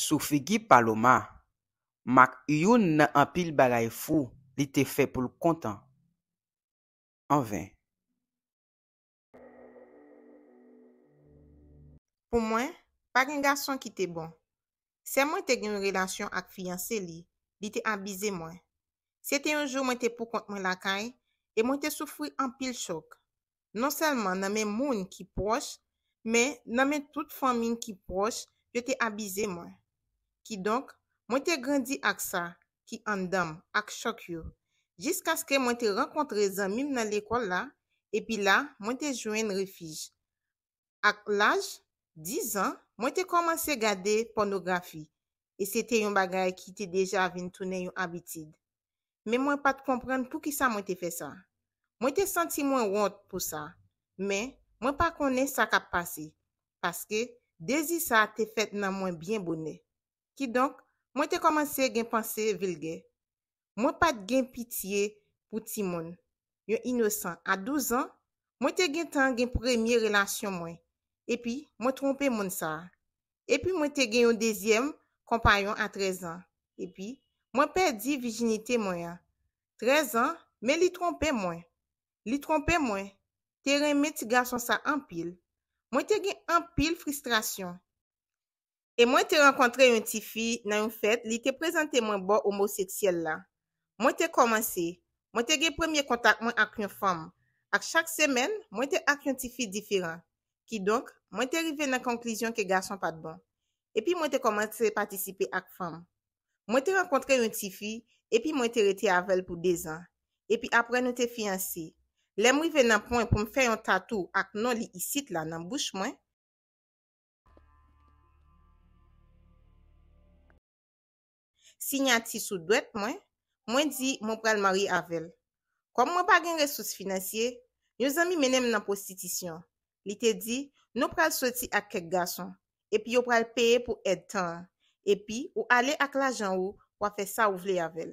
Soufigi paloma, mak yon nan anpil balay fou li te fe pou l kontan. Anven. Pou mwen, pag yon gason ki te bon, se mwen te gen yon relasyon ak fiyanse li, li te abize mwen. Se te yon joun mwen te pou kontman lakay, e mwen te soufwi anpil chok. Non selman nan men moun ki pos, men nan men tout famin ki pos, li te abize mwen. Ki donk, mwen te grandi ak sa, ki andam, ak chokyo, jisk aske mwen te renkontre zanmim nan lekol la, epi la, mwen te jwen refij. Ak laj, 10 an, mwen te komanse gade pornografi, e sete yon bagay ki te deja avin toune yon abitid. Men mwen pat kompren pou ki sa mwen te fe sa. Mwen te senti mwen wot pou sa, men mwen pa konen sa kap pase, paske dezi sa te fet nan mwen bien bonne. Ki donk, mwen te komanse gen panse vil gen. Mwen pat gen pitiye pou ti moun. Yon inosan a 12 an, mwen te gen tan gen premye relasyon mwen. Epi, mwen trompe moun sa. Epi, mwen te gen yon dezyem kompanyon a 13 an. Epi, mwen perdi vijinite mwen. 13 an, men li trompe mwen. Li trompe mwen. Teren men ti gason sa anpil. Mwen te gen anpil frustrasyon. E mwen te renkontre yon ti fi nan yon fet li te prezante mwen bo homoseksyel la. Mwen te komanse, mwen te ge premye kontak mwen ak yon fam. Ak chak semen, mwen te ak yon ti fi diferan. Ki donk, mwen te rive nan konklyzyon ke gason patbon. E pi mwen te komante se patisipe ak fam. Mwen te renkontre yon ti fi, e pi mwen te rete avel pou dezan. E pi apren yon te fiansi. Le mwen ven nan prwen pou mwen fe yon tatou ak nan li isit la nan bouch mwen. Si nyati sou dwet mwen, mwen di mwen pral mari avel. Kom mwen bagen resous finansye, nyo zami menem nan postitisyon. Li te di, nou pral soti ak kek gason, epi yo pral peye pou ed tan, epi ou ale ak la jan ou pou afe sa ou vle avel.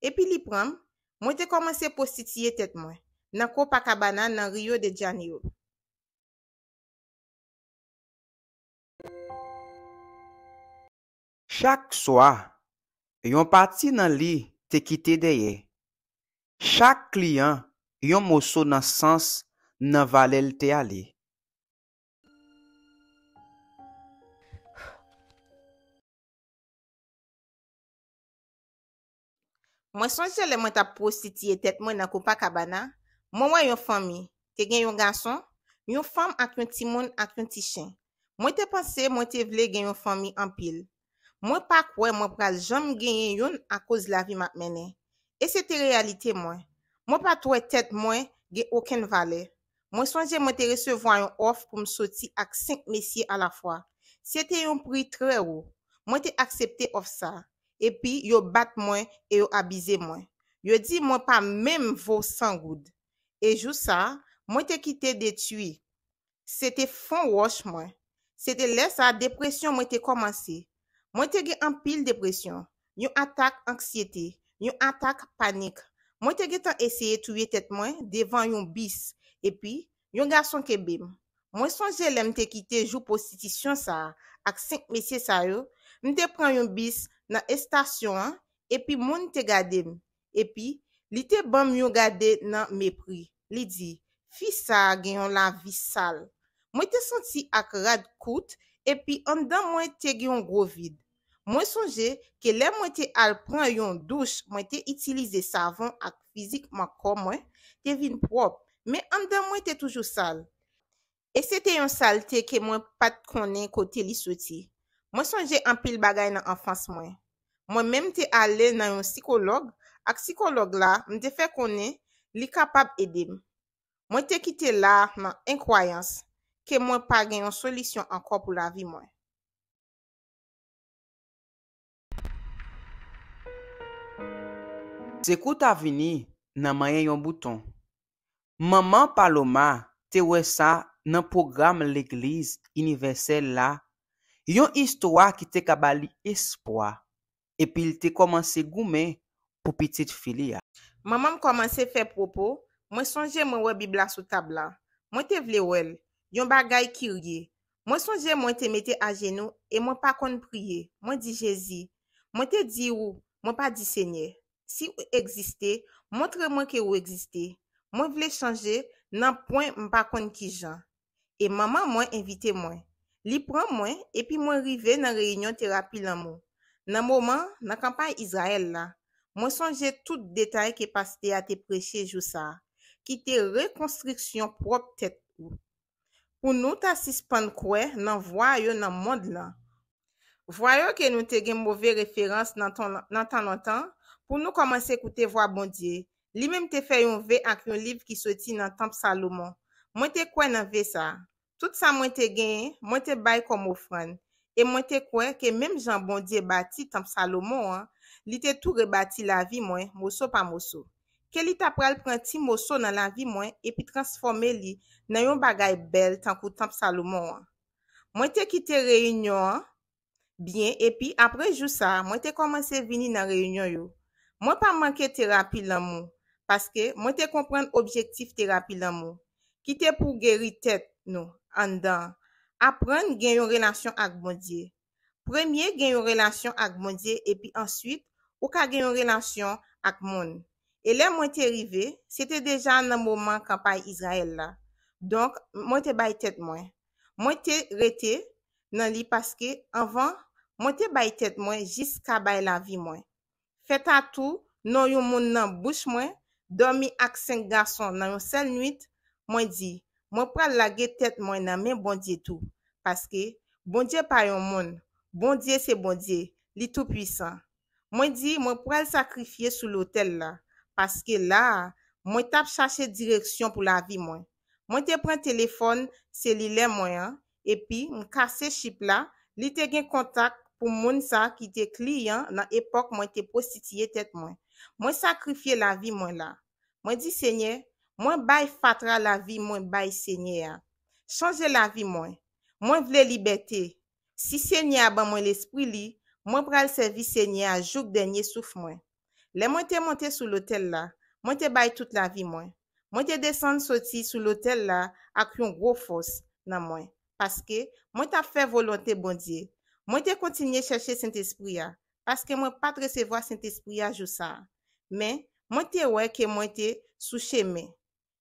Epi li pram, mwen te komanse postitye tet mwen, nan ko pakabana nan riyo de djan yo. Chak Soa Yon pati nan li te kite deye. Chak kliyan, yon mousou nan sans nan vale l te ale. Mwen son jel le mwen ta posti tiye tet mwen nan koupa kabana, mwen mwen yon fomi te gen yon gason, yon fom akwen ti moun akwen ti chen. Mwen te panse mwen te vle gen yon fomi an pil. Mwen pa kwe mwen pral jom genyen yon a koz la vi mak menen. E se te realite mwen. Mwen pa twe tet mwen gen oken vale. Mwen sonje mwen te resevwa yon of koum soti ak 5 mesye a la fwa. Se te yon pri tre ou. Mwen te aksepte of sa. E pi yo bat mwen e yo abize mwen. Yo di mwen pa menm vou san goud. E jou sa, mwen te kite detui. Se te fon wosh mwen. Se te lesa depresyon mwen te komansi. Mwen te ge an pil depresyon, yon atak anksyete, yon atak panik. Mwen te ge tan esye touye tet mwen devan yon bis, epi, yon gason ke bim. Mwen sonje lem te kite jou prostitisyon sa, ak 5 mesye sa yo, mwen te pran yon bis nan estasyon, epi, mwen te gade m. Epi, li te bom yon gade nan mepri. Li di, fi sa genyon la vi sal. Mwen te santi ak rad kout, Epi an dan mwen te gen yon grovid. Mwen sonje ke lè mwen te al pran yon douche mwen te itilize savon ak fizik man kon mwen te vin prop. Men an dan mwen te toujou sal. E se te yon salte ke mwen pat konen kote li soti. Mwen sonje an pil bagay nan anfans mwen. Mwen menm te ale nan yon psikolog ak psikolog la mwen te fe konen li kapap edem. Mwen te kite la nan enkwayans mwen. ke mwen pa gen yon solisyon anko pou la vi mwen. Se kout avini nan mayen yon bouton, maman paloma te wè sa nan program l'Eglise universelle la, yon istwa ki te kabali espoi, epi l te komanse goumen pou pitit fili ya. Maman komanse fè propo, mwen sonje mwen wè bibla sou tabla, mwen te vle wèl. Yon bagay ki rye, mwen sonje mwen te mete a jenou e mwen pa kon priye, mwen di jezi, mwen te di ou, mwen pa di senye. Si ou eksiste, montre mwen ke ou eksiste, mwen vle chanje nan pwen mwen pa kon ki jan. E maman mwen invite mwen, li pran mwen e pi mwen rive nan reynyon terapi la moun. Nan mouman, nan kampan Yisrael la, mwen sonje tout detay ke paste a te preche jou sa, ki te rekonstriksyon prop tet kou. Ou nou ta sispande kwe nan vwa yo nan mond la. Vwayo ke nou te gen mwove referans nan tan nantan, pou nou komanse koute vwa bondye. Li menm te fe yon ve ak yon liv ki soti nan Tamp Salomon. Mwen te kwen nan ve sa. Tout sa mwen te gen, mwen te bay kon mwofran. E mwen te kwen ke menm jan bondye bati Tamp Salomon an, li te tou rebati la vi mwen, mwoso pa mwoso. ke li tap pral pranti moso nan la vi mwen, epi transforme li nan yon bagay bel tankou tamp salou mwen. Mwen te kite reynyon, bien, epi apre jou sa, mwen te komanse vini nan reynyon yo. Mwen pa manke terapi laman, paske mwen te kompran objektif terapi laman. Kite pou geri tet nou, andan, apren gen yon relasyon ak mondye. Premye gen yon relasyon ak mondye, epi answik, ou ka gen yon relasyon ak moun. E le mwen te rive, se te deja nan mouman kapay Izrael la. Donk, mwen te bay tet mwen. Mwen te rete nan li paske, anvan, mwen te bay tet mwen jis kabay la vi mwen. Feta tou, nan yon moun nan bouch mwen, dormi ak sen garson nan yon sel nuit, mwen di, mwen pral lage tet mwen nan men bondye tou. Paske, bondye payon moun, bondye se bondye, li tou pwisan. Mwen di, mwen pral sakrifye sou l'otel la. Paske la, mwen tap chache direksyon pou la vi mwen. Mwen te pren telefon, se li len mwen. Epi, mwen kase ship la, li te gen kontak pou moun sa ki te kli yon nan epok mwen te positiye tet mwen. Mwen sakrifye la vi mwen la. Mwen di se nye, mwen bay fatra la vi mwen bay se nye a. Chanje la vi mwen. Mwen vle libeti. Si se nye a ban mwen l'espri li, mwen pral se vi se nye a jok denye souf mwen. Le mwen te monte sou lotel la, mwen te bay tout la vi mwen. Mwen te desan soti sou lotel la ak yon gro fos nan mwen. Paske mwen te fè volante bondye. Mwen te kontinye chache Saint-Esprit-ya. Paske mwen pat resevo Saint-Esprit-ya jou sa. Men, mwen te wè ke mwen te sou cheme.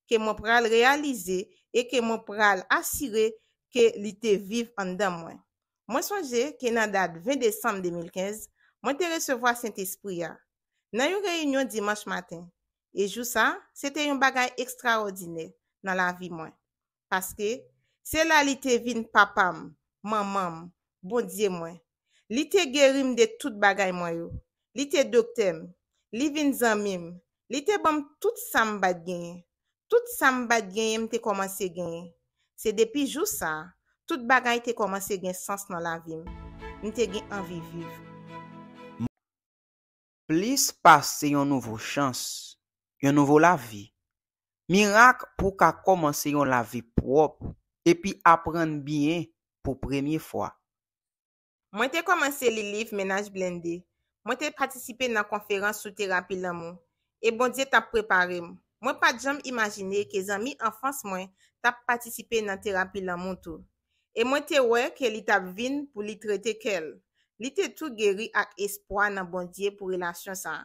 Ke mwen pral realize e ke mwen pral asire ke li te viv an dan mwen. Mwen sonje ke nan dat 20 Desem 2015, mwen te resevo Saint-Esprit-ya. Nan yon reyunyon dimans maten, e jou sa, se te yon bagay ekstraordine nan la vi mwen. Paske, se la li te vin papam, mamam, bondye mwen. Li te gerim de tout bagay mwen yo. Li te doktem, li vin zanmim, li te bom tout sam bad genye. Tout sam bad genye mte komanse genye. Se depi jou sa, tout bagay te komanse genye sans nan la vi mwen. Ni te genye anvi vive. Plis pase yon nouvo chans, yon nouvo la vi. Mirak pou ka komanse yon la vi prop, e pi apren bien pou premye fwa. Mwen te komanse li liv menaj blendi. Mwen te patisipe nan konferans sou terapi la moun. E bon diye tap preparem. Mwen pa jom imagine ke zanmi anfans mwen tap patisipe nan terapi la moun tou. E mwen te wè ke li tap vin pou li trete kel. Li te tou geri ak espwa nan bondye pou relasyon sa.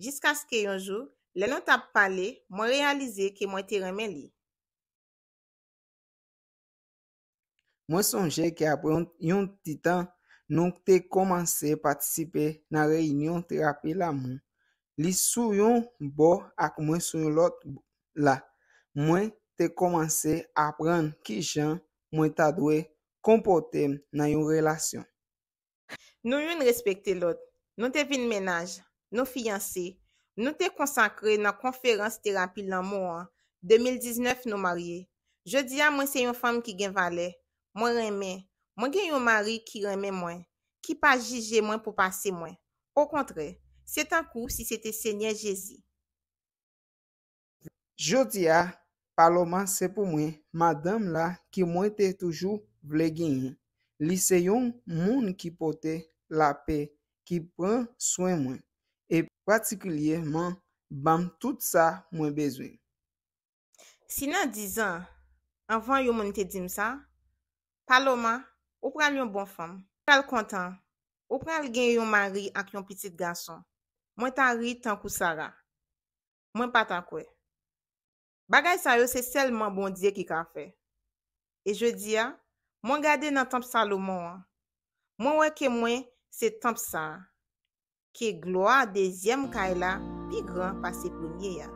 Jiska skè yonjou, le nan ta pale, mwen realize ke mwen te remen li. Mwen sonje ke apran yon titan nou te komanse patisipe nan reinyon terapi la mwen. Li sou yon bo ak mwen sou yon lot la. Mwen te komanse apran ki jan mwen ta dwe kompote nan yon relasyon. Nou yon respekte lot, nou te vin menaj, nou fianse, nou te konsakre nan konferans terapil nan mou an, 2019 nou marye. Jodia mwen se yon fom ki gen vale, mwen reme, mwen gen yon mari ki reme mwen, ki pa jije mwen pou pase mwen. Ou kontre, se tan kou si se te senye Jezi. Jodia, paloman se pou mwen, madame la ki mwen te toujou vle genye. la pe ki pren swen mwen e pratikilye mwen bam tout sa mwen bezwe. Si nan dizan, anvan yon mwen te dim sa, paloma, ou pral yon bon fam, pral kontan, ou pral gen yon mari ak yon pitit gason, mwen tanri tankou Sara, mwen patan kwe. Bagay sa yo se selman bondye ki ka fe. E je di ya, mwen gade nan tamp salo mwen, mwen weke mwen Se tanp sa, ki glo a dezyem kay e la, bi gran pa se plounye ya.